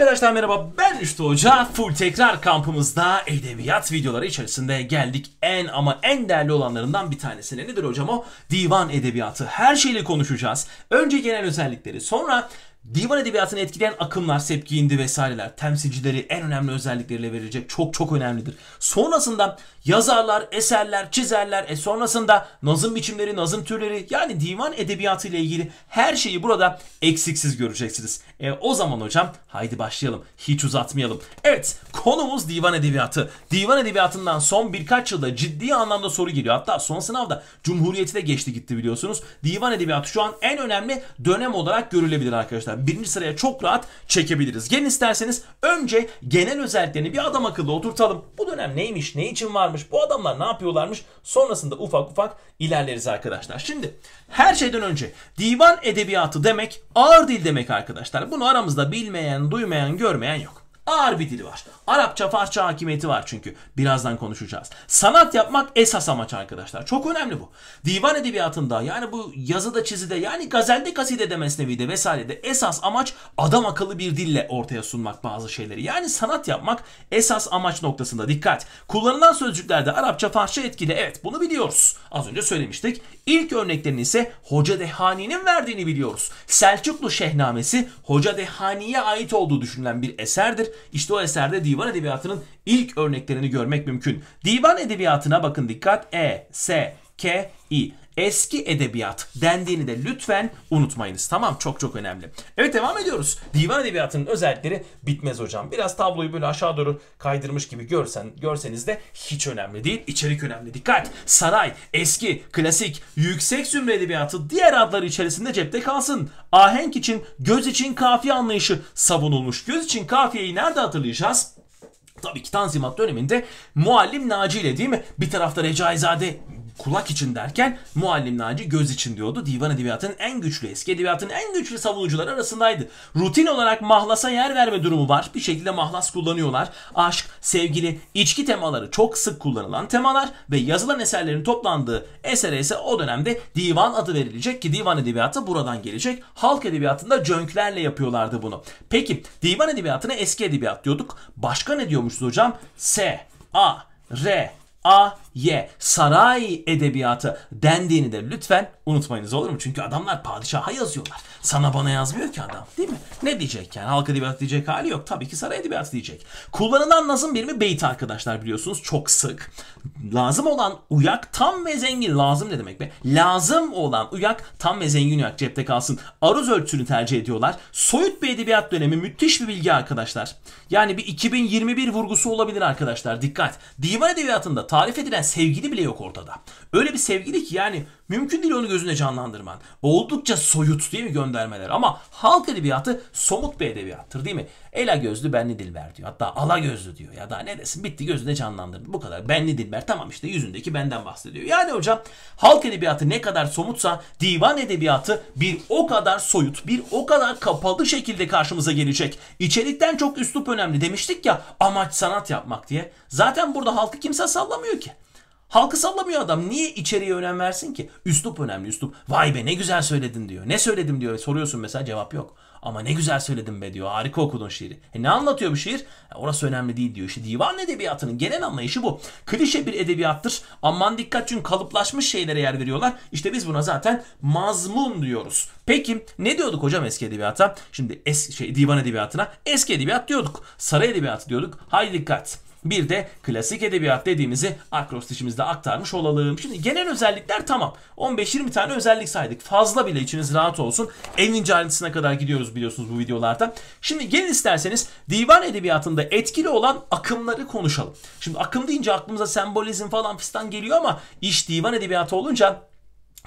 Arkadaşlar merhaba ben Rüştü Hoca. Full tekrar kampımızda edebiyat videoları içerisinde geldik en ama en değerli olanlarından bir tanesine. Nedir hocam o? Divan edebiyatı. Her şeyle konuşacağız. Önce genel özellikleri sonra Divan edebiyatını etkileyen akımlar, Sepki Hindi vesaireler temsilcileri en önemli özellikleriyle verecek çok çok önemlidir. Sonrasında yazarlar, eserler, çizerler, e sonrasında nazım biçimleri, nazım türleri yani divan edebiyatı ile ilgili her şeyi burada eksiksiz göreceksiniz. E o zaman hocam haydi başlayalım. Hiç uzatmayalım. Evet konumuz divan edebiyatı. Divan edebiyatından son birkaç yılda ciddi anlamda soru geliyor. Hatta son sınavda Cumhuriyeti de geçti gitti biliyorsunuz. Divan edebiyatı şu an en önemli dönem olarak görülebilir arkadaşlar mesela birinci sıraya çok rahat çekebiliriz. Gelin isterseniz önce genel özelliklerini bir adam akıllı oturtalım. Bu dönem neymiş, ne için varmış, bu adamlar ne yapıyorlarmış sonrasında ufak ufak ilerleriz arkadaşlar. Şimdi her şeyden önce divan edebiyatı demek ağır dil demek arkadaşlar. Bunu aramızda bilmeyen, duymayan, görmeyen yok ağır bir dili var. Arapça Farsça hakimiyeti var çünkü. Birazdan konuşacağız. Sanat yapmak esas amaç arkadaşlar. Çok önemli bu. Divan edebiyatında yani bu yazıda çizide yani gazelde kaside kasidede mesnevide vesairede esas amaç adam akıllı bir dille ortaya sunmak bazı şeyleri. Yani sanat yapmak esas amaç noktasında dikkat. Kullanılan sözcüklerde Arapça Farsça etkili. Evet bunu biliyoruz. Az önce söylemiştik. İlk örneklerini ise Hoca Dehani'nin verdiğini biliyoruz. Selçuklu Şehnamesi Hoca Dehani'ye ait olduğu düşünülen bir eserdir. İşte o eserde divan edebiyatının ilk örneklerini görmek mümkün. Divan edebiyatına bakın dikkat. E, S, K, I eski edebiyat dendiğini de lütfen unutmayınız. Tamam çok çok önemli. Evet devam ediyoruz. Divan edebiyatının özellikleri bitmez hocam. Biraz tabloyu böyle aşağı doğru kaydırmış gibi görsen, görseniz de hiç önemli değil. İçerik önemli. Dikkat! Saray, eski, klasik, yüksek zümre edebiyatı diğer adları içerisinde cepte kalsın. Ahenk için, göz için kafiye anlayışı savunulmuş. Göz için kafiyeyi nerede hatırlayacağız? Tabii ki Tanzimat döneminde Muallim Naci ile değil mi? Bir tarafta Recaizade, kulak için derken muallim Naci göz için diyordu. Divan edebiyatının en güçlü, eski edebiyatın en güçlü savunucuları arasındaydı. Rutin olarak mahlasa yer verme durumu var. Bir şekilde mahlas kullanıyorlar. Aşk, sevgili, içki temaları çok sık kullanılan temalar ve yazılan eserlerin toplandığı esere ise o dönemde divan adı verilecek ki divan edebiyatı buradan gelecek. Halk edebiyatında cönklerle yapıyorlardı bunu. Peki divan edebiyatına eski edebiyat diyorduk. Başka ne diyormuşuz hocam? S, A, R, A, ye saray edebiyatı dendiğini de lütfen unutmayınız olur mu? Çünkü adamlar padişaha yazıyorlar. Sana bana yazmıyor ki adam değil mi? Ne diyecek yani? Halk edebiyatı diyecek hali yok. Tabii ki saray edebiyatı diyecek. Kullanılan nazım birimi beyt arkadaşlar biliyorsunuz. Çok sık. Lazım olan uyak tam ve zengin. Lazım ne demek be? Lazım olan uyak tam ve zengin uyak cepte kalsın. Aruz ölçüsünü tercih ediyorlar. Soyut bir edebiyat dönemi müthiş bir bilgi arkadaşlar. Yani bir 2021 vurgusu olabilir arkadaşlar. Dikkat. Divan edebiyatında tarif edilen olmayan sevgili bile yok ortada. Öyle bir sevgili ki yani mümkün değil onu gözünde canlandırman. Oldukça soyut değil mi göndermeler ama halk edebiyatı somut bir edebiyattır değil mi? Ela gözlü benli dilber diyor. Hatta ala gözlü diyor. Ya da ne desin bitti gözünde canlandırdı. Bu kadar benli dilber tamam işte yüzündeki benden bahsediyor. Yani hocam halk edebiyatı ne kadar somutsa divan edebiyatı bir o kadar soyut, bir o kadar kapalı şekilde karşımıza gelecek. İçerikten çok üslup önemli demiştik ya amaç sanat yapmak diye. Zaten burada halkı kimse sallamıyor ki. Halkı sallamıyor adam. Niye içeriye önem versin ki? Üslup önemli üslup. Vay be ne güzel söyledin diyor. Ne söyledim diyor. Soruyorsun mesela cevap yok. Ama ne güzel söyledin be diyor. Harika okudun şiiri. E ne anlatıyor bu şiir? E orası önemli değil diyor. İşte divan edebiyatının genel anlayışı bu. Klişe bir edebiyattır. Aman dikkat çünkü kalıplaşmış şeylere yer veriyorlar. İşte biz buna zaten mazmun diyoruz. Peki ne diyorduk hocam eski edebiyata? Şimdi es şey, divan edebiyatına eski edebiyat diyorduk. Saray edebiyatı diyorduk. Haydi dikkat. Bir de klasik edebiyat dediğimizi akrostişimizde aktarmış olalım. Şimdi genel özellikler tamam. 15-20 tane özellik saydık. Fazla bile içiniz rahat olsun. Evin ayrıntısına kadar gidiyoruz biliyorsunuz bu videolarda. Şimdi gelin isterseniz divan edebiyatında etkili olan akımları konuşalım. Şimdi akım deyince aklımıza sembolizm falan fistan geliyor ama iş divan edebiyatı olunca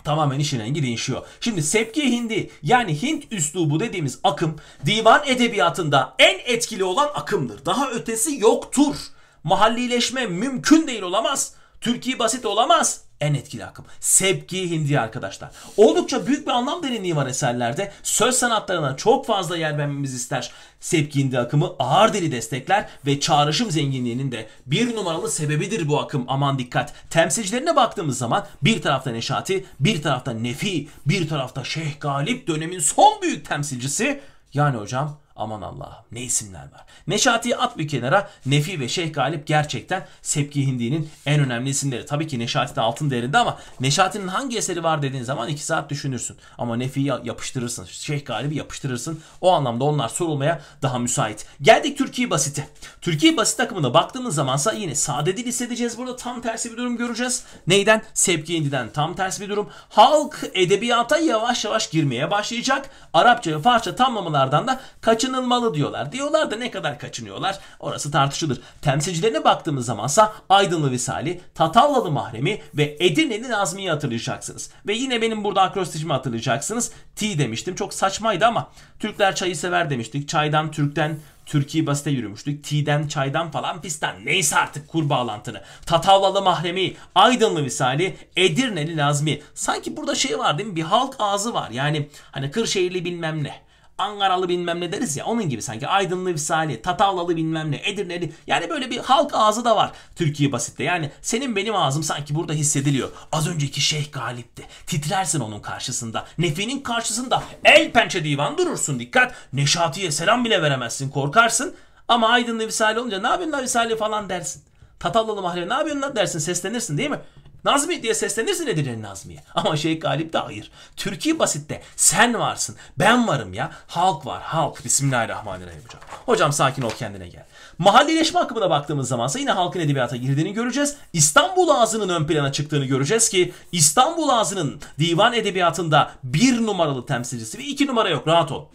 Tamamen işin rengi değişiyor. Şimdi Sepki Hindi yani Hint üslubu dediğimiz akım divan edebiyatında en etkili olan akımdır. Daha ötesi yoktur. Mahallileşme mümkün değil olamaz. Türkiye basit olamaz. En etkili akım. Sevki Hindi arkadaşlar. Oldukça büyük bir anlam derinliği var eserlerde. Söz sanatlarına çok fazla yer vermemiz ister. Sevki Hindi akımı ağır dili destekler ve çağrışım zenginliğinin de bir numaralı sebebidir bu akım. Aman dikkat. Temsilcilerine baktığımız zaman bir tarafta Neşati, bir tarafta Nefi, bir tarafta Şeyh Galip dönemin son büyük temsilcisi. Yani hocam Aman Allah'ım ne isimler var. Neşati'yi at bir kenara. Nefi ve Şeyh Galip gerçekten Sepki Hindi'nin en önemli isimleri. Tabii ki Neşati de altın değerinde ama Neşati'nin hangi eseri var dediğin zaman iki saat düşünürsün. Ama Nefi'yi yapıştırırsın. Şeyh Galip'i yapıştırırsın. O anlamda onlar sorulmaya daha müsait. Geldik Türkiye basite. Türkiye basit takımına baktığımız zamansa yine sade dil hissedeceğiz. Burada tam tersi bir durum göreceğiz. Neyden? Sepki Hindi'den tam tersi bir durum. Halk edebiyata yavaş yavaş girmeye başlayacak. Arapça ve Farsça tamlamalardan da kaç kaçınılmalı diyorlar. Diyorlar da ne kadar kaçınıyorlar orası tartışılır. Temsilcilerine baktığımız zamansa Aydınlı Visali, Tatallalı Mahremi ve Edirne'li Nazmi'yi hatırlayacaksınız. Ve yine benim burada akrostişimi hatırlayacaksınız. T demiştim çok saçmaydı ama Türkler çayı sever demiştik. Çaydan, Türk'ten, Türkiye basite yürümüştük. T'den, çaydan falan pisten Neyse artık kur bağlantını. Tatavlalı Mahremi, Aydınlı Visali, Edirneli Lazmi. Sanki burada şey var değil mi? Bir halk ağzı var. Yani hani Kırşehirli bilmem ne. Ankaralı bilmem ne deriz ya onun gibi sanki Aydınlı Visali, Tatavlalı bilmem ne, Edirneli yani böyle bir halk ağzı da var Türkiye basitte. Yani senin benim ağzım sanki burada hissediliyor. Az önceki Şeyh Galip'ti. Titrersin onun karşısında. Nefi'nin karşısında el pençe divan durursun dikkat. Neşati'ye selam bile veremezsin korkarsın. Ama Aydınlı Visali olunca ne yapıyorsun la Visali falan dersin. Tatavlalı Mahalle ne yapıyorsun dersin seslenirsin değil mi? Nazmi diye seslenirsin Edirne'nin Nazmi'ye. Ama Şeyh Galip de hayır. Türkiye basitte sen varsın, ben varım ya. Halk var, halk. Bismillahirrahmanirrahim hocam. Hocam sakin ol kendine gel. Mahalleleşme akımına baktığımız zaman zamansa yine halkın edebiyata girdiğini göreceğiz. İstanbul ağzının ön plana çıktığını göreceğiz ki İstanbul ağzının divan edebiyatında bir numaralı temsilcisi ve iki numara yok rahat ol.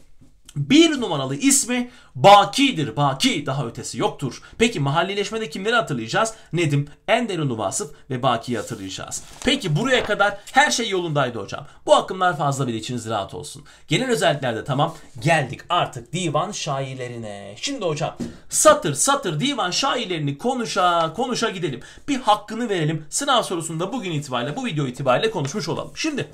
Bir numaralı ismi Baki'dir. Baki daha ötesi yoktur. Peki mahallileşmede kimleri hatırlayacağız? Nedim, Enderunlu Vasıf ve Baki'yi hatırlayacağız. Peki buraya kadar her şey yolundaydı hocam. Bu akımlar fazla bile içiniz rahat olsun. Genel özelliklerde tamam. Geldik artık divan şairlerine. Şimdi hocam satır satır divan şairlerini konuşa konuşa gidelim. Bir hakkını verelim. Sınav sorusunda bugün itibariyle bu video itibariyle konuşmuş olalım. Şimdi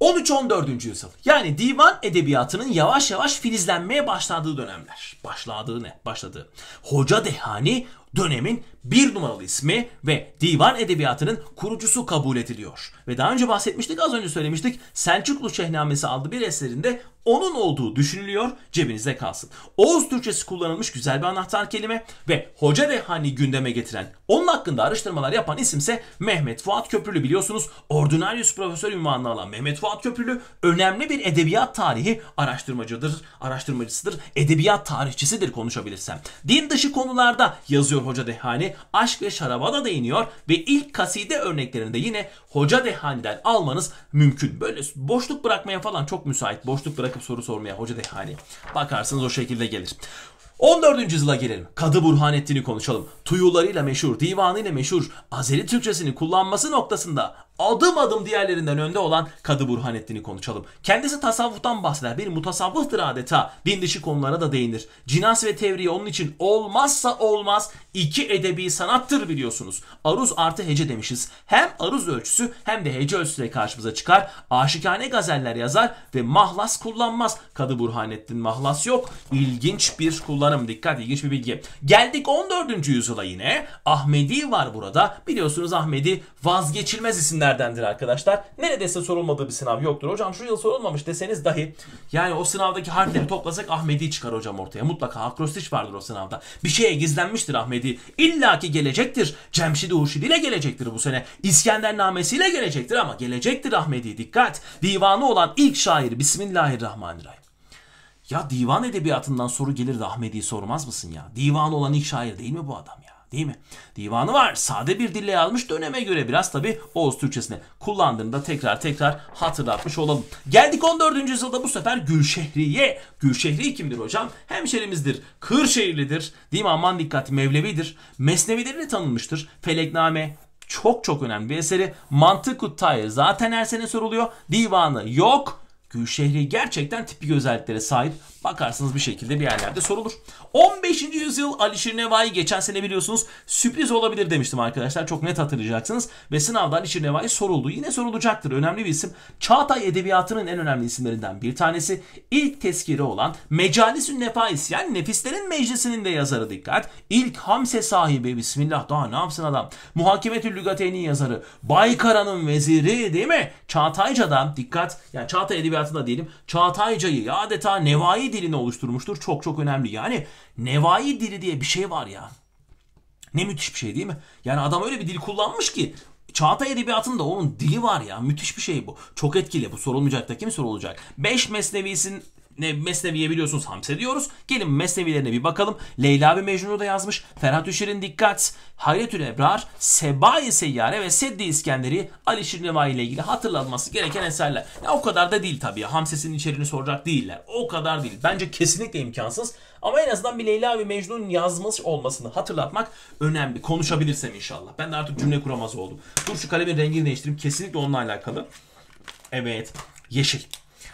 13-14. yüzyıl. Yani divan edebiyatının yavaş yavaş filizlenmeye başladığı dönemler. Başladığı ne? Başladığı. Hoca Dehani dönemin bir numaralı ismi ve divan edebiyatının kurucusu kabul ediliyor. Ve daha önce bahsetmiştik, az önce söylemiştik. Selçuklu Şehnamesi adlı bir eserinde onun olduğu düşünülüyor cebinizde kalsın. Oğuz Türkçesi kullanılmış güzel bir anahtar kelime ve Hoca Rehani gündeme getiren, onun hakkında araştırmalar yapan isimse Mehmet Fuat Köprülü biliyorsunuz. Ordinarius Profesör ünvanını alan Mehmet Fuat Köprülü önemli bir edebiyat tarihi araştırmacıdır, araştırmacısıdır, edebiyat tarihçisidir konuşabilirsem. Din dışı konularda yazıyor Hoca Rehani aşk ve şaraba da değiniyor ve ilk kaside örneklerinde yine Hoca Dehani'den almanız mümkün. Böyle boşluk bırakmaya falan çok müsait. Boşluk bırakıp soru sormaya Hoca Dehani. Bakarsınız o şekilde gelir. 14. yüzyıla gelelim. Kadı Burhanettin'i konuşalım. Tuyularıyla meşhur, divanıyla meşhur, Azeri Türkçesini kullanması noktasında adım adım diğerlerinden önde olan Kadı Burhanettin'i konuşalım. Kendisi tasavvuftan bahseder. Bir mutasavvıftır adeta. Din dışı konulara da değinir. Cinas ve tevriye onun için olmazsa olmaz iki edebi sanattır biliyorsunuz. Aruz artı hece demişiz. Hem aruz ölçüsü hem de hece ölçüsüyle karşımıza çıkar. Aşikane gazeller yazar ve mahlas kullanmaz. Kadı Burhanettin mahlas yok. İlginç bir kullanım. Dikkat ilginç bir bilgi. Geldik 14. yüzyıla yine. Ahmedi var burada. Biliyorsunuz Ahmedi vazgeçilmez isimler isimlerdendir arkadaşlar. Neredeyse sorulmadığı bir sınav yoktur. Hocam şu yıl sorulmamış deseniz dahi yani o sınavdaki harfleri toplasak Ahmedi çıkar hocam ortaya. Mutlaka akrostiş vardır o sınavda. Bir şeye gizlenmiştir Ahmedi. İlla ki gelecektir. Cemşid-i ile gelecektir bu sene. İskender namesiyle gelecektir ama gelecektir Ahmedi. Dikkat! Divanı olan ilk şair Bismillahirrahmanirrahim. Ya divan edebiyatından soru gelir de Ahmedi'yi sormaz mısın ya? Divan olan ilk şair değil mi bu adam ya? değil mi? Divanı var. Sade bir dille yazmış döneme göre biraz tabi Oğuz Türkçesine da tekrar tekrar hatırlatmış olalım. Geldik 14. yüzyılda bu sefer Gülşehri'ye. Gülşehri kimdir hocam? Hemşerimizdir. Kırşehirlidir. Değil mi? Aman dikkat Mevlevidir. Mesnevileriyle tanınmıştır. Felekname, çok çok önemli bir eseri. Mantık Kuttayi zaten her sene soruluyor. Divanı yok. Gülşehri gerçekten tipik özelliklere sahip Bakarsınız bir şekilde bir yerlerde sorulur. 15. yüzyıl Alişir Nevai geçen sene biliyorsunuz sürpriz olabilir demiştim arkadaşlar. Çok net hatırlayacaksınız. Ve sınavda Alişir Nevai soruldu. Yine sorulacaktır. Önemli bir isim. Çağatay Edebiyatı'nın en önemli isimlerinden bir tanesi. İlk tezkiri olan mecalis Nefais yani Nefislerin Meclisi'nin de yazarı dikkat. İlk Hamse sahibi Bismillah daha ne yapsın adam. Muhakemetül Lügateyn'in yazarı. Baykara'nın veziri değil mi? Çağatayca'da dikkat. Yani Çağatay Edebiyatı'nda diyelim. Çağatayca'yı adeta Nevai Nevai dilini oluşturmuştur. Çok çok önemli. Yani Nevai dili diye bir şey var ya. Ne müthiş bir şey değil mi? Yani adam öyle bir dil kullanmış ki Çağatay Edebiyatı'nda onun dili var ya. Müthiş bir şey bu. Çok etkili. Bu sorulmayacak da kim sorulacak? beş Mesnevis'in ne Mesnevi'ye biliyorsunuz Hamse diyoruz. Gelin Mesnevilerine bir bakalım. Leyla ve Mecnun'u da yazmış. Ferhat Üşer'in Dikkat, Hayretül Ebrar, Sebai Seyyare ve Seddi İskender'i Ali Şirnevai ile ilgili hatırlanması gereken eserler. Ya o kadar da değil tabii. Hamses'in içeriğini soracak değiller. O kadar değil. Bence kesinlikle imkansız. Ama en azından bir Leyla ve Mecnun'un yazmış olmasını hatırlatmak önemli. Konuşabilirsem inşallah. Ben de artık cümle kuramaz oldum. Dur şu kalemin rengini değiştireyim. Kesinlikle onunla alakalı. Evet. Yeşil.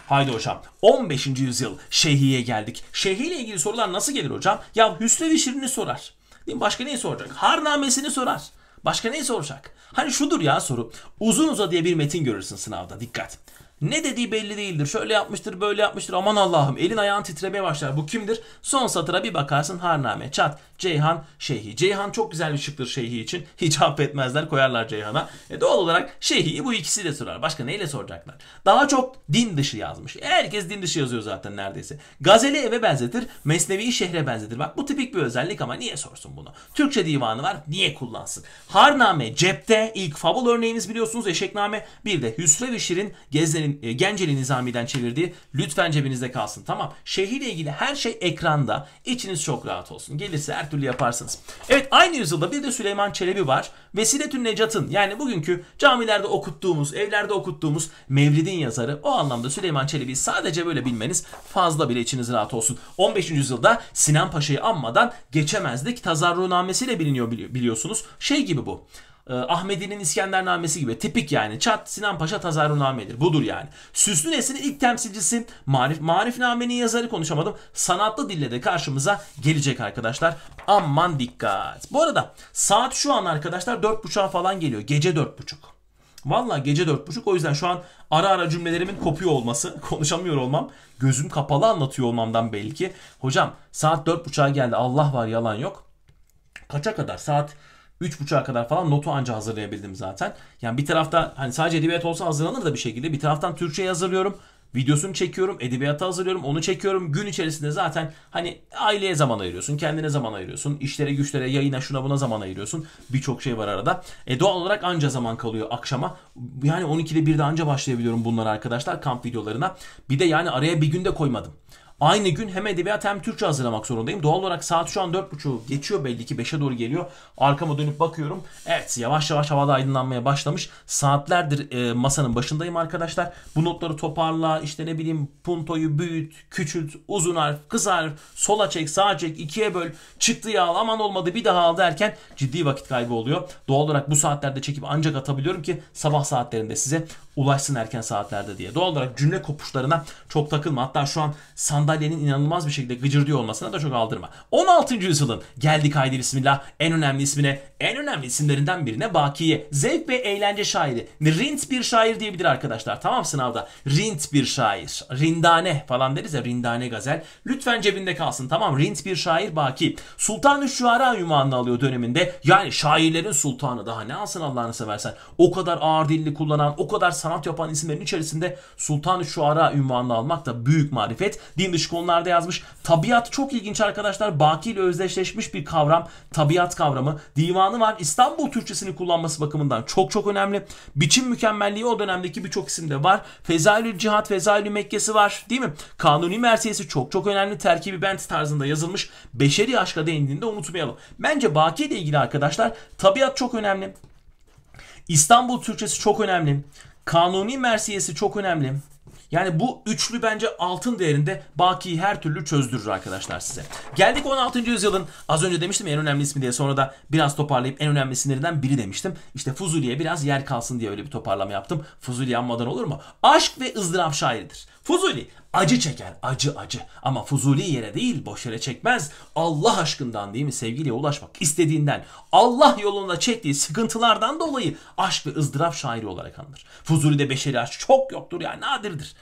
Haydi hocam. 15. yüzyıl Şehi'ye geldik. Şehi ile ilgili sorular nasıl gelir hocam? Ya Hüsrev Şirin'i sorar. Değil mi? Başka neyi soracak? Harnamesini sorar. Başka neyi soracak? Hani şudur ya soru. Uzun uza diye bir metin görürsün sınavda. Dikkat. Ne dediği belli değildir. Şöyle yapmıştır, böyle yapmıştır. Aman Allah'ım elin ayağın titremeye başlar. Bu kimdir? Son satıra bir bakarsın Harname, Çat, Ceyhan, Şeyhi. Ceyhan çok güzel bir şıktır Şeyhi için. Hiç affetmezler koyarlar Ceyhan'a. E doğal olarak Şeyhi'yi bu ikisi de sorar. Başka neyle soracaklar? Daha çok din dışı yazmış. E, herkes din dışı yazıyor zaten neredeyse. Gazeli eve benzetir, Mesnevi'yi şehre benzetir. Bak bu tipik bir özellik ama niye sorsun bunu? Türkçe divanı var, niye kullansın? Harname cepte, ilk fabul örneğimiz biliyorsunuz Eşekname. Bir de Hüsrev-i Şirin Gezdeni Genceli, e, Genceli Nizami'den çevirdiği lütfen cebinizde kalsın. Tamam. Şehirle ilgili her şey ekranda. İçiniz çok rahat olsun. Gelirse her türlü yaparsınız. Evet aynı yüzyılda bir de Süleyman Çelebi var. Vesiletün Necat'ın yani bugünkü camilerde okuttuğumuz, evlerde okuttuğumuz Mevlid'in yazarı. O anlamda Süleyman Çelebi'yi sadece böyle bilmeniz fazla bile içiniz rahat olsun. 15. yüzyılda Sinan Paşa'yı anmadan geçemezdik. Tazarruhnamesiyle biliniyor biliyorsunuz. Şey gibi bu e, Ahmedi'nin İskendernamesi gibi tipik yani. Çat Sinan Paşa tazarrunamedir. Budur yani. Süslü neslinin ilk temsilcisi Marif, Marifnamenin yazarı konuşamadım. Sanatlı dille de karşımıza gelecek arkadaşlar. Aman dikkat. Bu arada saat şu an arkadaşlar 4.30'a falan geliyor. Gece 4.30. Valla gece 4.30 o yüzden şu an ara ara cümlelerimin kopuyor olması, konuşamıyor olmam, gözüm kapalı anlatıyor olmamdan belki. Hocam saat 4.30'a geldi Allah var yalan yok. Kaça kadar? Saat 3.5'a kadar falan notu anca hazırlayabildim zaten. Yani bir tarafta hani sadece edebiyat olsa hazırlanır da bir şekilde. Bir taraftan Türkçe hazırlıyorum. Videosunu çekiyorum, edebiyatı hazırlıyorum, onu çekiyorum. Gün içerisinde zaten hani aileye zaman ayırıyorsun, kendine zaman ayırıyorsun, işlere güçlere, yayına şuna buna zaman ayırıyorsun. Birçok şey var arada. E doğal olarak anca zaman kalıyor akşama. Yani 12'de 1'de anca başlayabiliyorum bunları arkadaşlar kamp videolarına. Bir de yani araya bir günde koymadım. Aynı gün hem edebiyat hem Türkçe hazırlamak zorundayım. Doğal olarak saat şu an 4.30'u geçiyor belli ki 5'e doğru geliyor. Arkama dönüp bakıyorum. Evet yavaş yavaş havada aydınlanmaya başlamış. Saatlerdir e, masanın başındayım arkadaşlar. Bu notları toparla işte ne bileyim puntoyu büyüt, küçült, uzun harf, kısa harf, sola çek, sağa çek, ikiye böl, çıktı al aman olmadı bir daha al derken ciddi vakit kaybı oluyor. Doğal olarak bu saatlerde çekip ancak atabiliyorum ki sabah saatlerinde size ulaşsın erken saatlerde diye. Doğal olarak cümle kopuşlarına çok takılma. Hatta şu an sand sandalyenin inanılmaz bir şekilde gıcırdıyor olmasına da çok aldırma. 16. yüzyılın geldi kaydı bismillah en önemli ismine, en önemli isimlerinden birine Bakiye. Zevk ve eğlence şairi. Rint bir şair diyebilir arkadaşlar. Tamam sınavda. Rint bir şair. Rindane falan deriz ya rindane gazel. Lütfen cebinde kalsın tamam. Rint bir şair Baki. Sultan-ı Şuara ünvanını alıyor döneminde. Yani şairlerin sultanı daha ne alsın Allah'ını seversen. O kadar ağır dilli kullanan, o kadar sanat yapan isimlerin içerisinde Sultan-ı Şuara ünvanını almak da büyük marifet. Din dış konularda yazmış. Tabiat çok ilginç arkadaşlar. Baki ile özdeşleşmiş bir kavram. Tabiat kavramı. Divanı var. İstanbul Türkçesini kullanması bakımından çok çok önemli. Biçim mükemmelliği o dönemdeki birçok isimde var. Fezailül Cihat, Fezailül Mekkesi var değil mi? Kanuni Mersiyesi çok çok önemli. Terkibi Bent tarzında yazılmış. Beşeri aşka değindiğinde unutmayalım. Bence Baki ile ilgili arkadaşlar tabiat çok önemli. İstanbul Türkçesi çok önemli. Kanuni Mersiyesi çok önemli. Yani bu üçlü bence altın değerinde baki her türlü çözdürür arkadaşlar size. Geldik 16. yüzyılın az önce demiştim en önemli ismi diye sonra da biraz toparlayıp en önemli isimlerinden biri demiştim. İşte Fuzuli'ye biraz yer kalsın diye öyle bir toparlama yaptım. Fuzuli yanmadan olur mu? Aşk ve ızdırap şairidir. Fuzuli acı çeker acı acı ama Fuzuli yere değil boş yere çekmez. Allah aşkından değil mi sevgiliye ulaşmak istediğinden Allah yolunda çektiği sıkıntılardan dolayı aşk ve ızdırap şairi olarak anılır. Fuzuli'de beşeri aşk çok yoktur yani nadirdir.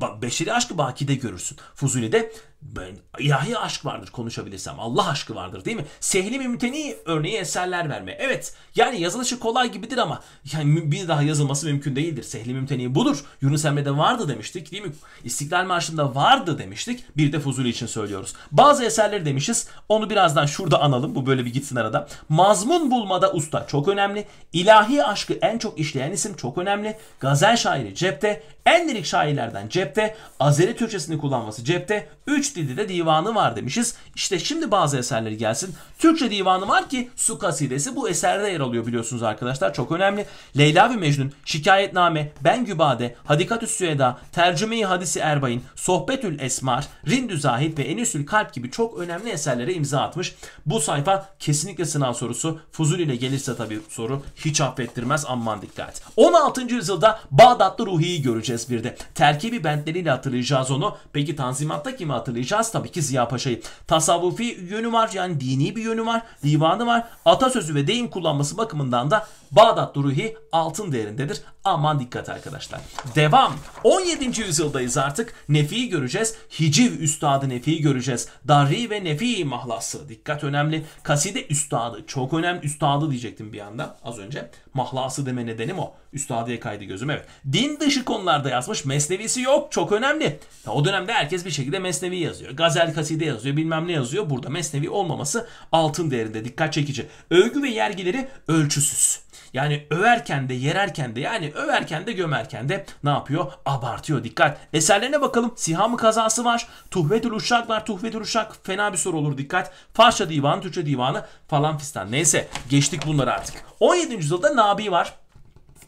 Ba- beşeri aşkı bakide görürsün. Fuzuli'de ben, ilahi aşk vardır konuşabilirsem. Allah aşkı vardır değil mi? Sehli ve müteni örneği eserler verme. Evet yani yazılışı kolay gibidir ama yani bir daha yazılması mümkün değildir. Sehli mümteni budur. Yunus Emre'de vardı demiştik değil mi? İstiklal Marşı'nda vardı demiştik. Bir de Fuzuli için söylüyoruz. Bazı eserleri demişiz. Onu birazdan şurada analım. Bu böyle bir gitsin arada. Mazmun bulmada usta çok önemli. İlahi aşkı en çok işleyen isim çok önemli. Gazel şairi cepte. En lirik şairlerden cepte. Azeri Türkçesini kullanması cepte. 3 üç de divanı var demişiz. İşte şimdi bazı eserleri gelsin. Türkçe divanı var ki su kasidesi bu eserde yer alıyor biliyorsunuz arkadaşlar. Çok önemli. Leyla ve Mecnun, Şikayetname, Ben Gübade, Hadikatü Süeda, Tercüme-i Hadisi Erbay'ın, Sohbetül Esmar, Rindü Zahid ve Enüsül Kalp gibi çok önemli eserlere imza atmış. Bu sayfa kesinlikle sınav sorusu. Fuzul ile gelirse tabii soru hiç affettirmez aman dikkat. 16. yüzyılda Bağdatlı Ruhi'yi göreceğiz bir de. Terkibi bentleriyle hatırlayacağız onu. Peki Tanzimat'ta kimi hatırlayacağız? hatırlayacağız. Tabii ki Ziya Paşa'yı. Tasavvufi yönü var yani dini bir yönü var, divanı var. Atasözü ve deyim kullanması bakımından da Bağdat Duruhi altın değerindedir. Aman dikkat arkadaşlar. Devam. 17. yüzyıldayız artık. Nefi'yi göreceğiz. Hiciv üstadı Nefi'yi göreceğiz. Darri ve Nefi mahlası. Dikkat önemli. Kaside üstadı. Çok önemli. Üstadı diyecektim bir anda az önce. Mahlası deme nedenim o. Üstadıya kaydı gözüm evet. Din dışı konularda yazmış. Mesnevisi yok. Çok önemli. o dönemde herkes bir şekilde mesnevi yazıyor. Gazel kaside yazıyor. Bilmem ne yazıyor. Burada mesnevi olmaması altın değerinde. Dikkat çekici. Övgü ve yergileri ölçüsüz. Yani överken de yererken de yani överken de gömerken de ne yapıyor? Abartıyor dikkat. Eserlerine bakalım. Sihamı kazası var. Tuhvetül Uşak var. Tuhvetül Uşak fena bir soru olur dikkat. Farsça divanı, Türkçe divanı falan fistan. Neyse geçtik bunları artık. 17. yüzyılda Nabi var.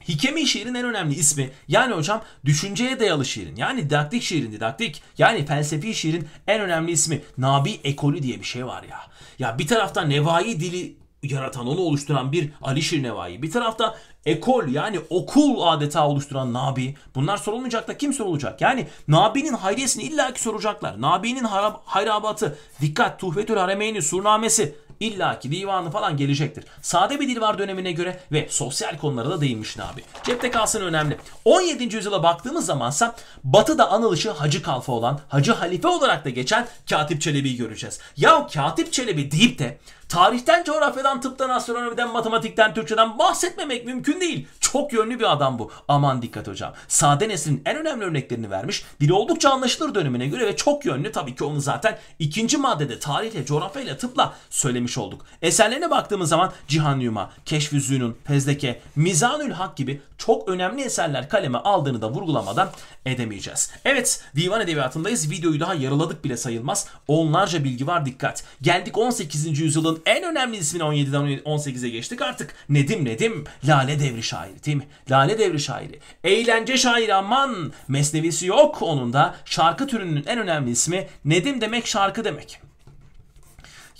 Hikemi şiirin en önemli ismi yani hocam düşünceye dayalı şiirin yani didaktik şiirin didaktik yani felsefi şiirin en önemli ismi Nabi ekolü diye bir şey var ya. Ya bir taraftan nevai dili yaratan, onu oluşturan bir Alişir Nevai. Bir tarafta ekol yani okul adeta oluşturan Nabi. Bunlar sorulmayacak da kim sorulacak? Yani Nabi'nin hayriyesini illaki soracaklar. Nabi'nin harab, hayrabatı, dikkat Tuhfetül Haremeyni, surnamesi illaki divanı falan gelecektir. Sade bir dil var dönemine göre ve sosyal konulara da değinmiş Nabi. Cepte kalsın önemli. 17. yüzyıla baktığımız zamansa batıda anılışı Hacı Kalfa olan, Hacı Halife olarak da geçen Katip Çelebi'yi göreceğiz. Ya Katip Çelebi deyip de Tarihten, coğrafyadan, tıptan, astronomiden, matematikten, Türkçeden bahsetmemek mümkün değil. Çok yönlü bir adam bu. Aman dikkat hocam. Sade neslin en önemli örneklerini vermiş. Dili oldukça anlaşılır dönemine göre ve çok yönlü. Tabii ki onu zaten ikinci maddede tarihle, coğrafyayla, tıpla söylemiş olduk. Eserlerine baktığımız zaman Cihan Yuma, keşf Zünun, Pezdeke, Mizanül Hak gibi çok önemli eserler kaleme aldığını da vurgulamadan edemeyeceğiz. Evet, divan edebiyatındayız. Videoyu daha yarıladık bile sayılmaz. Onlarca bilgi var dikkat. Geldik 18. yüzyılın en önemli ismin 17'den 18'e geçtik artık. Nedim Nedim Lale Devri şairi değil mi? Lale Devri şairi. Eğlence şairi aman mesnevisi yok onun da. Şarkı türünün en önemli ismi Nedim demek şarkı demek.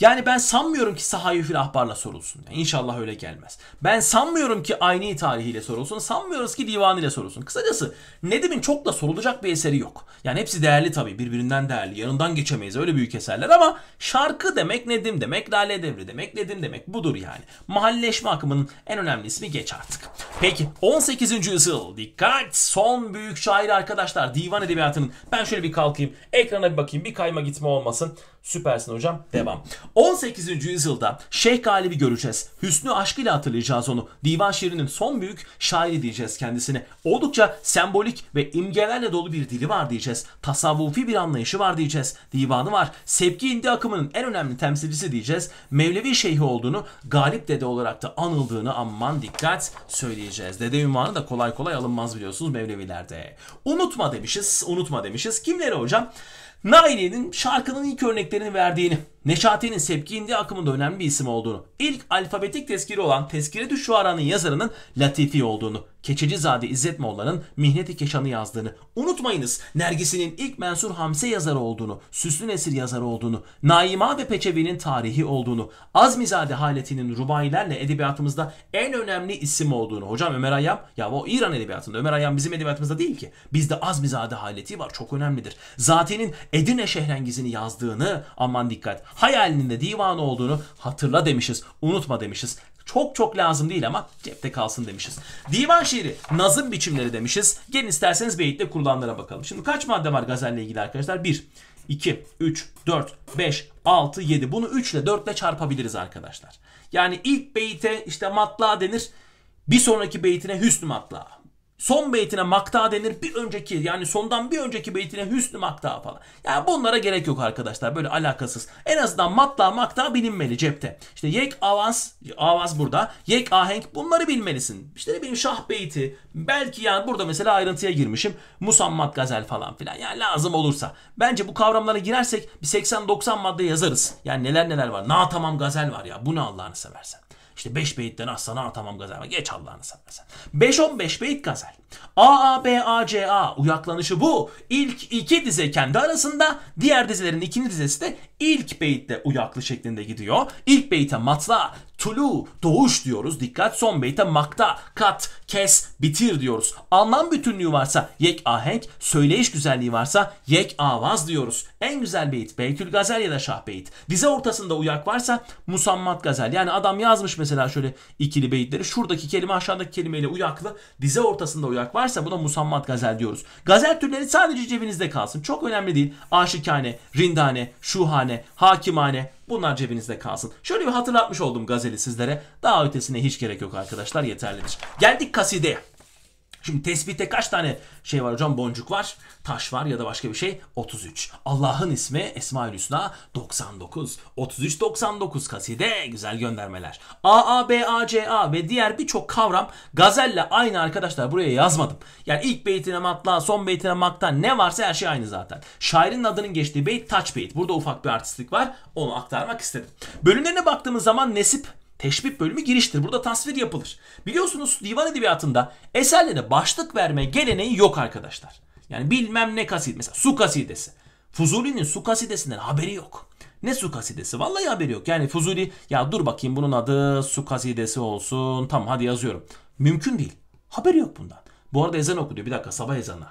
Yani ben sanmıyorum ki Sahayüfül Ahbar'la sorulsun. Yani inşallah öyle gelmez. Ben sanmıyorum ki aynı tarihiyle sorulsun. Sanmıyoruz ki Divan ile sorulsun. Kısacası Nedim'in çok da sorulacak bir eseri yok. Yani hepsi değerli tabii. Birbirinden değerli. Yanından geçemeyiz öyle büyük eserler ama şarkı demek Nedim demek, Lale Devri demek, Nedim demek budur yani. Mahalleşme akımının en önemli ismi geç artık. Peki 18. yüzyıl dikkat son büyük şair arkadaşlar divan edebiyatının ben şöyle bir kalkayım ekrana bir bakayım bir kayma gitme olmasın. Süpersin hocam. Devam. 18. yüzyılda Şeyh Galip'i göreceğiz. Hüsnü ile hatırlayacağız onu. Divan şiirinin son büyük şairi diyeceğiz kendisini. Oldukça sembolik ve imgelerle dolu bir dili var diyeceğiz. Tasavvufi bir anlayışı var diyeceğiz. Divanı var. Sevgi indi akımının en önemli temsilcisi diyeceğiz. Mevlevi şeyhi olduğunu Galip dede olarak da anıldığını aman dikkat söyleyeceğiz. Dede ünvanı da kolay kolay alınmaz biliyorsunuz Mevlevilerde. Unutma demişiz. Unutma demişiz. Kimleri hocam? Naile'nin şarkının ilk örneklerini verdiğini Neşati'nin Sepki Hindi akımında önemli bir isim olduğunu, ilk alfabetik tezkiri olan Tezkiretü Şuara'nın yazarının Latifi olduğunu, Keçecizade İzzet Molla'nın Mihneti Keşan'ı yazdığını, unutmayınız Nergisi'nin ilk Mensur Hamse yazarı olduğunu, Süslü Nesir yazarı olduğunu, Naima ve Peçevi'nin tarihi olduğunu, Azmizade Haleti'nin rubayilerle edebiyatımızda en önemli isim olduğunu. Hocam Ömer Ayam, ya o İran edebiyatında, Ömer Ayam bizim edebiyatımızda değil ki. Bizde Azmizade Haleti var, çok önemlidir. Zate'nin Edirne Şehrengizini yazdığını, aman dikkat, hayalinin de divanı olduğunu hatırla demişiz, unutma demişiz. Çok çok lazım değil ama cepte kalsın demişiz. Divan şiiri, nazım biçimleri demişiz. Gelin isterseniz beyitte kullanılara bakalım. Şimdi kaç madde var gazelle ilgili arkadaşlar? 1, 2, 3, 4, 5, 6, 7. Bunu 3 ile 4 ile çarpabiliriz arkadaşlar. Yani ilk beyte işte matla denir. Bir sonraki beytine hüsnü matla son beytine makta denir bir önceki yani sondan bir önceki beytine hüsnü makta falan. Yani bunlara gerek yok arkadaşlar böyle alakasız. En azından matla makta bilinmeli cepte. İşte yek avaz avaz burada. Yek ahenk bunları bilmelisin. İşte ne bileyim şah beyti. Belki yani burada mesela ayrıntıya girmişim. Musammat gazel falan filan. Yani lazım olursa. Bence bu kavramlara girersek bir 80-90 madde yazarız. Yani neler neler var. Na tamam gazel var ya. Bu ne Allah'ını seversen. İşte 5 beyitten aslana atamam gazel, Geç Allah'ını seversen. 5-15 beyit gazel. A, A, B, A, C, A. Uyaklanışı bu. İlk iki dize kendi arasında. Diğer dizelerin ikinci dizesi de ilk beyitte uyaklı şeklinde gidiyor. İlk beyte matla tulu, doğuş diyoruz. Dikkat son beyte makta, kat, kes, bitir diyoruz. Anlam bütünlüğü varsa yek ahenk, söyleyiş güzelliği varsa yek avaz diyoruz. En güzel beyit Beytül Gazel ya da Şah Beyit. Dize ortasında uyak varsa musammat gazel. Yani adam yazmış mesela şöyle ikili beyitleri. Şuradaki kelime aşağıdaki kelimeyle uyaklı. Dize ortasında uyak varsa buna musammat gazel diyoruz. Gazel türleri sadece cebinizde kalsın. Çok önemli değil. Aşikane, rindane, şuhane, hakimane, Bunlar cebinizde kalsın. Şöyle bir hatırlatmış oldum gazeli sizlere. Daha ötesine hiç gerek yok arkadaşlar yeterlidir. Geldik kasideye. Şimdi tesbitte kaç tane şey var hocam? Boncuk var, taş var ya da başka bir şey. 33. Allah'ın ismi Esmaül Hüsna 99. 33 99 kaside güzel göndermeler. A A B A C A ve diğer birçok kavram gazelle aynı arkadaşlar buraya yazmadım. Yani ilk beytine matla, son beytine makta ne varsa her şey aynı zaten. Şairin adının geçtiği beyt taç beyt. Burada ufak bir artistlik var. Onu aktarmak istedim. Bölümlerine baktığımız zaman nesip teşbih bölümü giriştir. Burada tasvir yapılır. Biliyorsunuz divan edebiyatında eserlere başlık verme geleneği yok arkadaşlar. Yani bilmem ne kaside mesela su kasidesi. Fuzuli'nin su kasidesinden haberi yok. Ne su kasidesi? Vallahi haberi yok. Yani Fuzuli ya dur bakayım bunun adı su kasidesi olsun. Tamam hadi yazıyorum. Mümkün değil. Haberi yok bundan. Bu arada ezan okuyor Bir dakika sabah ezanı.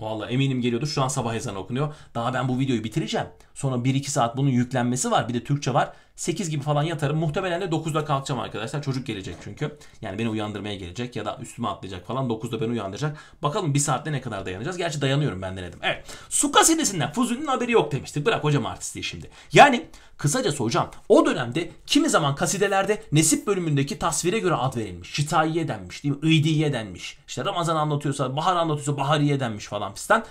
Valla eminim geliyordur. Şu an sabah ezanı okunuyor. Daha ben bu videoyu bitireceğim. Sonra 1-2 saat bunun yüklenmesi var. Bir de Türkçe var. 8 gibi falan yatarım. Muhtemelen de 9'da kalkacağım arkadaşlar. Çocuk gelecek çünkü. Yani beni uyandırmaya gelecek ya da üstüme atlayacak falan. 9'da beni uyandıracak. Bakalım bir saatte ne kadar dayanacağız. Gerçi dayanıyorum ben denedim. Evet. Su kasidesinden Fuzuli'nin haberi yok demiştik. Bırak hocam artisti şimdi. Yani kısacası hocam o dönemde kimi zaman kasidelerde nesip bölümündeki tasvire göre ad verilmiş. Şitayiye denmiş değil mi? İdiye denmiş. İşte Ramazan anlatıyorsa, Bahar anlatıyorsa Bahariye denmiş falan fistan.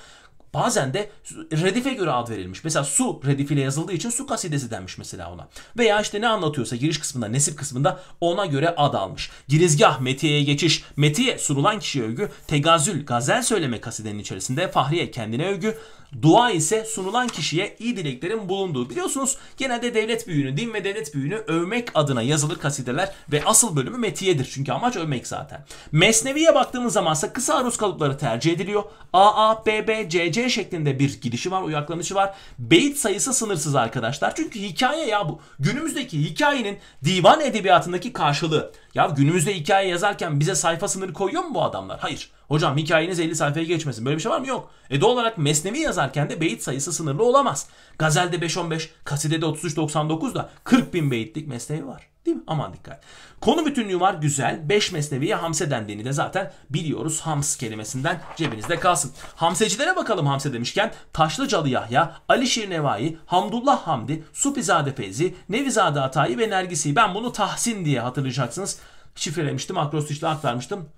Bazen de redife göre ad verilmiş. Mesela su redifiyle yazıldığı için su kasidesi denmiş mesela ona. Veya işte ne anlatıyorsa giriş kısmında, nesip kısmında ona göre ad almış. Girizgah, metiye geçiş, metiye sunulan kişiye övgü, tegazül, gazel söyleme kasidenin içerisinde, fahriye kendine övgü, Dua ise sunulan kişiye iyi dileklerin bulunduğu. Biliyorsunuz genelde devlet büyüğünü, din ve devlet büyüğünü övmek adına yazılır kasideler ve asıl bölümü metiyedir. Çünkü amaç övmek zaten. Mesnevi'ye baktığımız zaman ise kısa aruz kalıpları tercih ediliyor. A, A, B, B, C, C şeklinde bir girişi var, uyaklanışı var. Beyit sayısı sınırsız arkadaşlar. Çünkü hikaye ya bu. Günümüzdeki hikayenin divan edebiyatındaki karşılığı. Ya günümüzde hikaye yazarken bize sayfa sınırı koyuyor mu bu adamlar? Hayır. Hocam hikayeniz 50 sayfaya geçmesin. Böyle bir şey var mı? Yok. E doğal olarak Mesnevi yazarken de beyit sayısı sınırlı olamaz. Gazel'de 5-15, Kaside'de 33-99 da 40 bin beyitlik Mesnevi var. Değil mi? Aman dikkat. Konu bütünlüğü var güzel. 5 mesneviye hamse dendiğini de zaten biliyoruz. Hams kelimesinden cebinizde kalsın. Hamsecilere bakalım hamse demişken. Taşlıcalı Yahya, Alişir Nevai, Hamdullah Hamdi, Supizade Pezi, Nevizade Atayi ve Nergisi. Ben bunu Tahsin diye hatırlayacaksınız. Şifrelemiştim, akrostişle aktarmıştım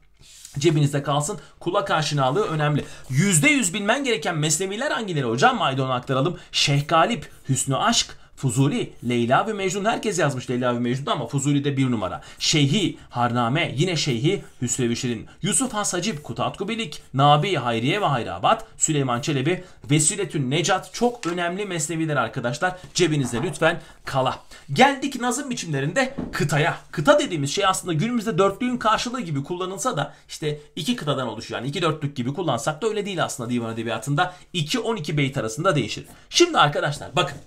cebinizde kalsın. Kulak aşinalığı önemli. %100 bilmen gereken mesneviler hangileri hocam? Maydanoz aktaralım. Şeyh Galip, Hüsnü Aşk, Fuzuli, Leyla ve Mecnun herkes yazmış Leyla ve Mecnun'da ama Fuzuli de bir numara. Şeyhi, Harname, yine Şeyhi, Hüsrev Şirin, Yusuf Has Hacip, Kutat Kubilik, Nabi, Hayriye ve Hayrabat, Süleyman Çelebi, Vesiletün Necat çok önemli mesneviler arkadaşlar. Cebinizde lütfen kala. Geldik nazım biçimlerinde kıtaya. Kıta dediğimiz şey aslında günümüzde dörtlüğün karşılığı gibi kullanılsa da işte iki kıtadan oluşuyor. Yani iki dörtlük gibi kullansak da öyle değil aslında divan edebiyatında. 2-12 beyt arasında değişir. Şimdi arkadaşlar bakın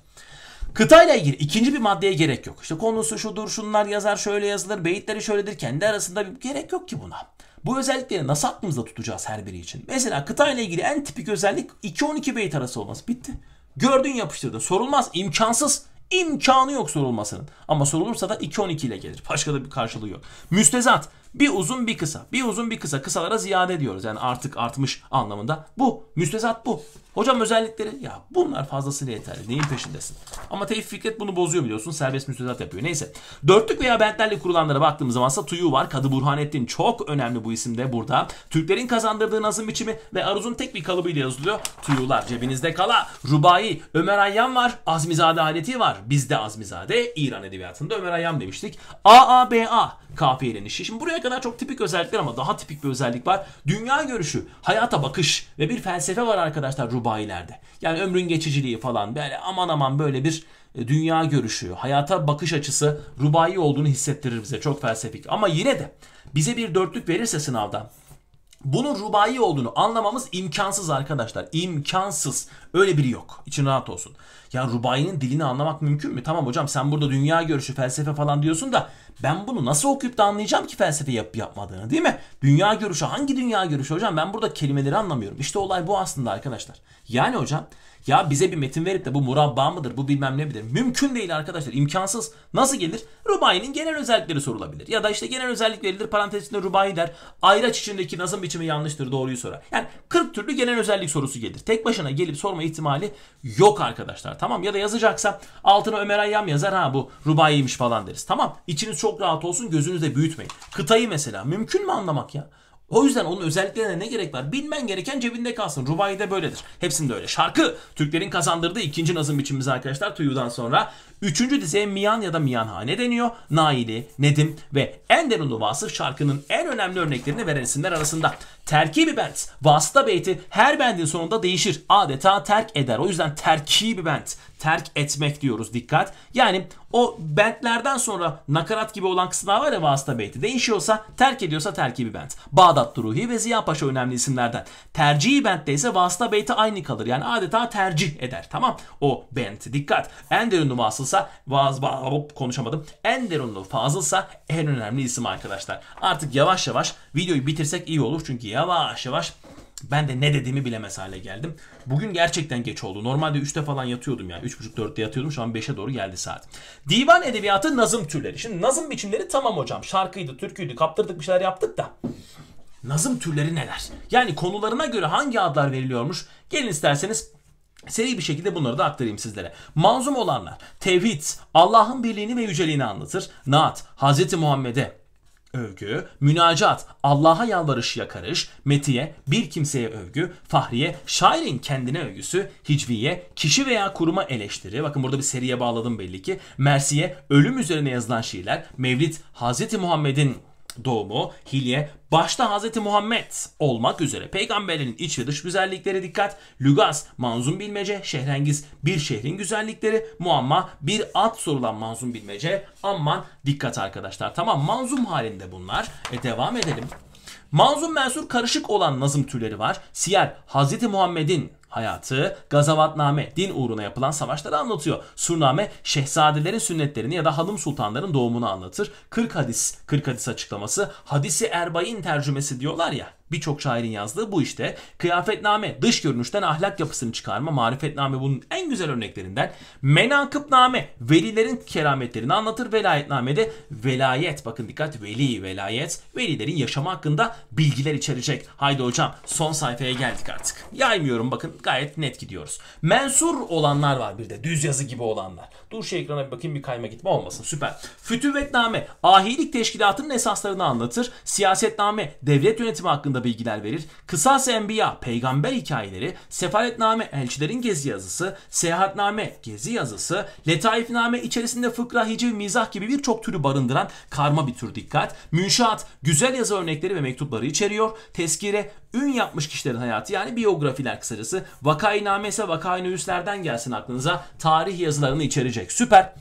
Kıta ile ilgili ikinci bir maddeye gerek yok. İşte konusu şudur, şunlar yazar, şöyle yazılır, beyitleri şöyledir. Kendi arasında bir gerek yok ki buna. Bu özellikleri nasıl aklımızda tutacağız her biri için? Mesela kıta ile ilgili en tipik özellik 2-12 beyit arası olması. Bitti. Gördün yapıştırdın. Sorulmaz. imkansız. İmkanı yok sorulmasının. Ama sorulursa da 2-12 ile gelir. Başka da bir karşılığı yok. Müstezat. Bir uzun bir kısa. Bir uzun bir kısa. Kısalara ziyade diyoruz. Yani artık artmış anlamında. Bu. Müstezat bu. Hocam özellikleri ya bunlar fazlasıyla yeterli. Neyin peşindesin? Ama Tevfik Fikret bunu bozuyor biliyorsun. Serbest müstezat yapıyor. Neyse. Dörtlük veya bentlerle kurulanlara baktığımız zaman ise Tuyu var. Kadı Burhanettin çok önemli bu isimde burada. Türklerin kazandırdığı nazım biçimi ve aruzun tek bir kalıbıyla yazılıyor. Tuyular cebinizde kala. Rubai, Ömer Ayyam var. Azmizade aleti var. Bizde Azmizade. İran edebiyatında Ömer Ayyam demiştik. AABA kafiyenin işi. Şimdi buraya kadar çok tipik özellikler ama daha tipik bir özellik var. Dünya görüşü, hayata bakış ve bir felsefe var arkadaşlar rubayilerde. Yani ömrün geçiciliği falan böyle aman aman böyle bir e, dünya görüşü, hayata bakış açısı rubayi olduğunu hissettirir bize. Çok felsefik. Ama yine de bize bir dörtlük verirse sınavda bunun rubayi olduğunu anlamamız imkansız arkadaşlar. İmkansız. Öyle biri yok. İçin rahat olsun. Ya Rubayin'in dilini anlamak mümkün mü? Tamam hocam sen burada dünya görüşü, felsefe falan diyorsun da ben bunu nasıl okuyup da anlayacağım ki felsefe yap yapmadığını değil mi? Dünya görüşü hangi dünya görüşü hocam? Ben burada kelimeleri anlamıyorum. İşte olay bu aslında arkadaşlar. Yani hocam ya bize bir metin verip de bu murabba mıdır, bu bilmem ne midir? Mümkün değil arkadaşlar, imkansız. Nasıl gelir? Rubayinin genel özellikleri sorulabilir. Ya da işte genel özellik verilir, parantez içinde rubayi der. Ayraç içindeki nazım biçimi yanlıştır, doğruyu sorar. Yani 40 türlü genel özellik sorusu gelir. Tek başına gelip sorma ihtimali yok arkadaşlar. Tamam ya da yazacaksa altına Ömer Hayyam yazar ha bu rubayiymiş falan deriz. Tamam içiniz çok rahat olsun gözünüzde büyütmeyin. Kıtayı mesela mümkün mü anlamak ya? O yüzden onun özelliklerine ne gerek var? Bilmen gereken cebinde kalsın. Rubaide böyledir. Hepsinde öyle. Şarkı Türklerin kazandırdığı ikinci nazım biçimimiz arkadaşlar. Tuyu'dan sonra Üçüncü dizeye Miyan ya da Miyanhane deniyor. Naili, Nedim ve Enderunlu Vasıf şarkının en önemli örneklerini veren isimler arasında. Terkibi bent, vasıta beyti her bendin sonunda değişir. Adeta terk eder. O yüzden terkibi bent, terk etmek diyoruz dikkat. Yani o bentlerden sonra nakarat gibi olan kısımlar var ya vasıta beyti. Değişiyorsa terk ediyorsa terkibi bent. Bağdat Duruhi ve Ziya Paşa önemli isimlerden. Tercihi bentte ise vasıta beyti aynı kalır. Yani adeta tercih eder. Tamam o bent dikkat. Enderunlu vasıf Fazılsa Vaz Hop konuşamadım. Enderunlu Fazılsa en önemli isim arkadaşlar. Artık yavaş yavaş videoyu bitirsek iyi olur. Çünkü yavaş yavaş ben de ne dediğimi bilemez hale geldim. Bugün gerçekten geç oldu. Normalde 3'te falan yatıyordum yani. 3.30-4'te yatıyordum. Şu an 5'e doğru geldi saat. Divan edebiyatı nazım türleri. Şimdi nazım biçimleri tamam hocam. Şarkıydı, türküydü, kaptırdık bir şeyler yaptık da. Nazım türleri neler? Yani konularına göre hangi adlar veriliyormuş? Gelin isterseniz Seri bir şekilde bunları da aktarayım sizlere. Manzum olanlar tevhid, Allah'ın birliğini ve yüceliğini anlatır. Naat, Hz. Muhammed'e övgü, münacat, Allah'a yalvarış yakarış, metiye, bir kimseye övgü, fahriye, şairin kendine övgüsü, hicviye, kişi veya kuruma eleştiri, bakın burada bir seriye bağladım belli ki, mersiye, ölüm üzerine yazılan şiirler, mevlid, Hz. Muhammed'in doğumu, hilye, başta Hz. Muhammed olmak üzere peygamberlerin iç ve dış güzelliklere dikkat, lügas, manzum bilmece, şehrengiz bir şehrin güzellikleri, muamma bir at sorulan manzum bilmece, amman dikkat arkadaşlar. Tamam manzum halinde bunlar. E devam edelim. Manzum mensur karışık olan nazım türleri var. Siyer, Hz. Muhammed'in hayatı, Gazavatname din uğruna yapılan savaşları anlatıyor. Surname şehzadelerin sünnetlerini ya da hanım sultanların doğumunu anlatır. 40 hadis, 40 hadis açıklaması, hadisi erbain tercümesi diyorlar ya birçok şairin yazdığı bu işte. Kıyafetname dış görünüşten ahlak yapısını çıkarma. Marifetname bunun en güzel örneklerinden. Menakıbname velilerin kerametlerini anlatır. velayetname de velayet bakın dikkat veli velayet velilerin yaşama hakkında bilgiler içerecek. Haydi hocam son sayfaya geldik artık. Yaymıyorum bakın gayet net gidiyoruz. Mensur olanlar var bir de düz yazı gibi olanlar. Dur şu ekrana bir bakayım bir kayma gitme olmasın süper. Fütüvvetname ahilik teşkilatının esaslarını anlatır. Siyasetname devlet yönetimi hakkında bilgiler verir. Kısas Enbiya, peygamber hikayeleri, sefaretname elçilerin gezi yazısı, seyahatname gezi yazısı, letaifname içerisinde fıkra, hiciv, mizah gibi birçok türü barındıran karma bir tür dikkat. Münşaat, güzel yazı örnekleri ve mektupları içeriyor. Teskire, ün yapmış kişilerin hayatı yani biyografiler kısacası. Vakainame ise vakainüslerden gelsin aklınıza. Tarih yazılarını içerecek. Süper.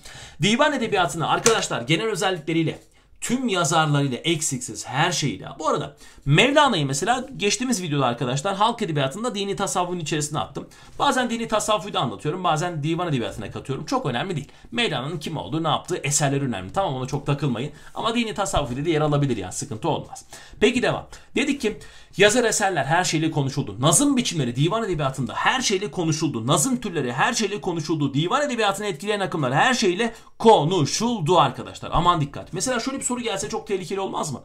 Divan edebiyatını arkadaşlar genel özellikleriyle tüm yazarlarıyla eksiksiz her şeyiyle. Bu arada Mevlana'yı mesela geçtiğimiz videoda arkadaşlar halk edebiyatında dini tasavvufun içerisine attım. Bazen dini tasavvufu da anlatıyorum bazen divan edebiyatına katıyorum. Çok önemli değil. Mevlana'nın kim olduğu ne yaptığı eserleri önemli. Tamam ona çok takılmayın ama dini tasavvufu dedi yer alabilir yani sıkıntı olmaz. Peki devam. Dedik ki Yazar eserler her şeyle konuşuldu. Nazım biçimleri divan edebiyatında her şeyle konuşuldu. Nazım türleri her şeyle konuşuldu. Divan edebiyatını etkileyen akımlar her şeyle konuşuldu arkadaşlar. Aman dikkat. Mesela şöyle bir soru gelse çok tehlikeli olmaz mı?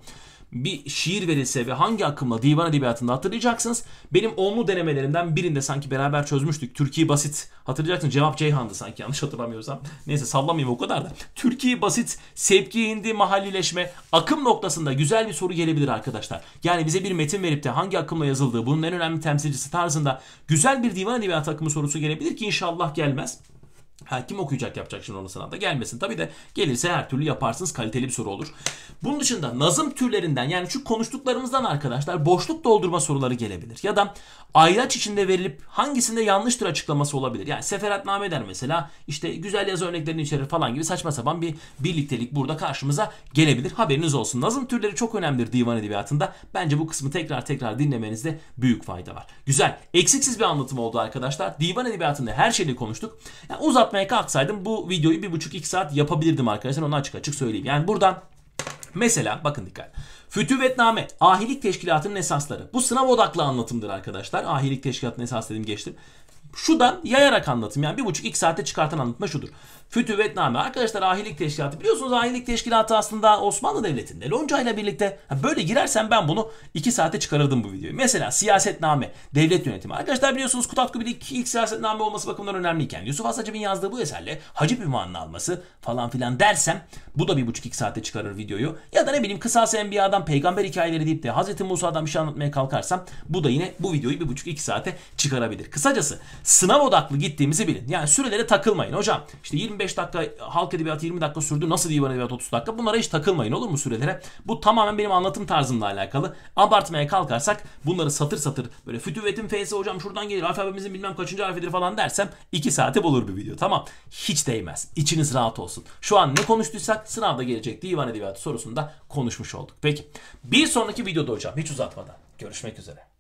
bir şiir verilse ve hangi akımla divan edebiyatında hatırlayacaksınız. Benim onlu denemelerimden birinde sanki beraber çözmüştük. Türkiye basit hatırlayacaksınız cevap Ceyhan'dı sanki yanlış hatırlamıyorsam. Neyse sallamayayım o kadar da. Türkiye basit sevki indi mahallileşme akım noktasında güzel bir soru gelebilir arkadaşlar. Yani bize bir metin verip de hangi akımla yazıldığı bunun en önemli temsilcisi tarzında güzel bir divan edebiyatı akımı sorusu gelebilir ki inşallah gelmez. Ha, kim okuyacak yapacak şimdi onu sınavda gelmesin. Tabii de gelirse her türlü yaparsınız kaliteli bir soru olur. Bunun dışında nazım türlerinden yani şu konuştuklarımızdan arkadaşlar boşluk doldurma soruları gelebilir. Ya da ayraç içinde verilip hangisinde yanlıştır açıklaması olabilir. Yani seferatname der mesela işte güzel yazı örneklerini içerir falan gibi saçma sapan bir birliktelik burada karşımıza gelebilir. Haberiniz olsun. Nazım türleri çok önemlidir divan edebiyatında. Bence bu kısmı tekrar tekrar dinlemenizde büyük fayda var. Güzel. Eksiksiz bir anlatım oldu arkadaşlar. Divan edebiyatında her şeyi konuştuk. Yani uzat yapmaya kalksaydım bu videoyu bir buçuk iki saat yapabilirdim arkadaşlar. Onu açık açık söyleyeyim. Yani buradan mesela bakın dikkat. Fütüvetname, ahilik teşkilatının esasları. Bu sınav odaklı anlatımdır arkadaşlar. Ahilik teşkilatının esas dedim geçtim. Şudan yayarak anlatım yani bir buçuk iki saate çıkartan anlatma şudur. Fütüvvetname. Arkadaşlar ahilik teşkilatı biliyorsunuz ahilik teşkilatı aslında Osmanlı Devleti'nde lonca ile birlikte böyle girersem ben bunu iki saate çıkarırdım bu videoyu. Mesela siyasetname, devlet yönetimi. Arkadaşlar biliyorsunuz Kutat Kubilik ilk siyasetname olması bakımından önemliyken Yusuf Has Hacip'in yazdığı bu eserle Hacip ünvanını alması falan filan dersem bu da bir buçuk iki saate çıkarır videoyu. Ya da ne bileyim kısası Enbiya'dan peygamber hikayeleri deyip de Hazreti Musa'dan bir şey anlatmaya kalkarsam bu da yine bu videoyu bir buçuk iki saate çıkarabilir. Kısacası sınav odaklı gittiğimizi bilin. Yani sürelere takılmayın hocam. İşte 25 dakika halk edebiyatı 20 dakika sürdü. Nasıl divan edebiyatı 30 dakika? Bunlara hiç takılmayın olur mu sürelere? Bu tamamen benim anlatım tarzımla alakalı. Abartmaya kalkarsak bunları satır satır böyle fütüvetin F'si hocam şuradan gelir alfabemizin bilmem kaçıncı harfidir falan dersem 2 saate bulur bir video. Tamam. Hiç değmez. İçiniz rahat olsun. Şu an ne konuştuysak sınavda gelecek divan edebiyatı sorusunda konuşmuş olduk. Peki bir sonraki videoda hocam hiç uzatmadan görüşmek üzere.